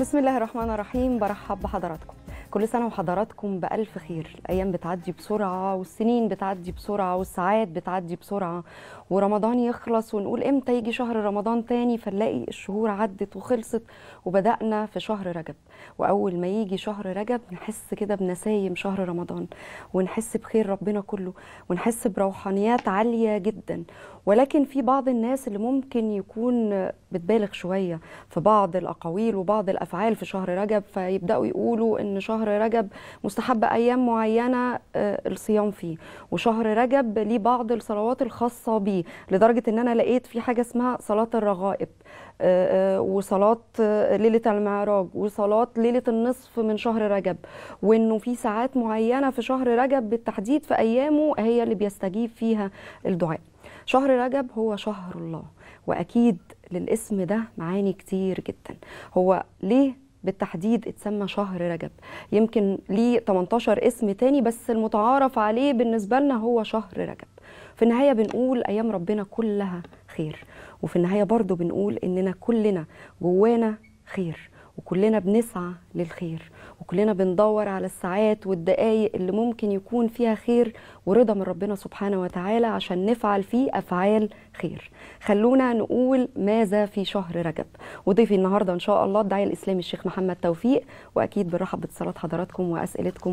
بسم الله الرحمن الرحيم برحب بحضراتكم كل سنة وحضراتكم بألف خير الأيام بتعدي بسرعة والسنين بتعدي بسرعة والساعات بتعدي بسرعة ورمضان يخلص ونقول إمتى يجي شهر رمضان تاني فنلاقي الشهور عدت وخلصت وبدأنا في شهر رجب وأول ما يجي شهر رجب نحس كده بنسايم شهر رمضان ونحس بخير ربنا كله ونحس بروحانيات عالية جدا ولكن في بعض الناس اللي ممكن يكون بتبالغ شوية في بعض الأقاويل وبعض الأفكار الافعال في شهر رجب فيبداوا يقولوا ان شهر رجب مستحب ايام معينه آه، الصيام فيه وشهر رجب ليه بعض الصلوات الخاصه بيه لدرجه ان انا لقيت في حاجه اسمها صلاه الرغائب آه، آه، وصلاة ليلة المعراج وصلاة ليلة النصف من شهر رجب وانه في ساعات معينة في شهر رجب بالتحديد في ايامه هي اللي بيستجيب فيها الدعاء شهر رجب هو شهر الله واكيد للاسم ده معاني كتير جدا هو ليه بالتحديد اتسمى شهر رجب يمكن ليه 18 اسم تاني بس المتعارف عليه بالنسبه لنا هو شهر رجب في النهايه بنقول ايام ربنا كلها خير وفي النهايه برضو بنقول اننا كلنا جوانا خير وكلنا بنسعى للخير وكلنا بندور على الساعات والدقايق اللي ممكن يكون فيها خير ورضا من ربنا سبحانه وتعالى عشان نفعل فيه أفعال خير خلونا نقول ماذا في شهر رجب وضيفي النهاردة إن شاء الله الداعية الإسلامي الشيخ محمد توفيق وأكيد بنرحب باتصالات حضراتكم وأسئلتكم